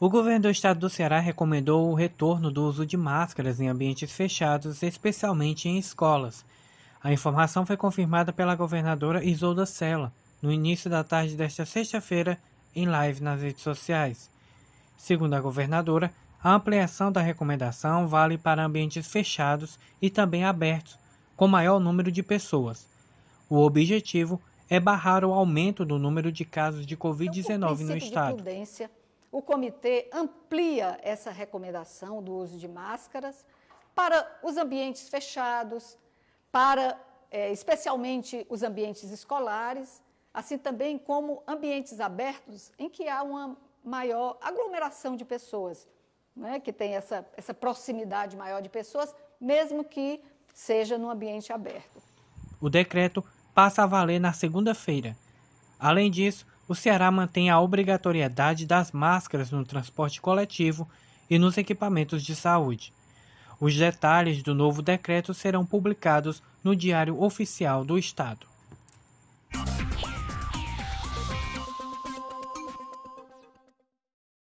O governo do estado do Ceará recomendou o retorno do uso de máscaras em ambientes fechados, especialmente em escolas. A informação foi confirmada pela governadora Isolda Sela no início da tarde desta sexta-feira em live nas redes sociais. Segundo a governadora, a ampliação da recomendação vale para ambientes fechados e também abertos, com maior número de pessoas. O objetivo é barrar o aumento do número de casos de Covid-19 no estado o comitê amplia essa recomendação do uso de máscaras para os ambientes fechados, para é, especialmente os ambientes escolares, assim também como ambientes abertos em que há uma maior aglomeração de pessoas, né, que tem essa, essa proximidade maior de pessoas, mesmo que seja no ambiente aberto. O decreto passa a valer na segunda-feira. Além disso, o Ceará mantém a obrigatoriedade das máscaras no transporte coletivo e nos equipamentos de saúde. Os detalhes do novo decreto serão publicados no Diário Oficial do Estado.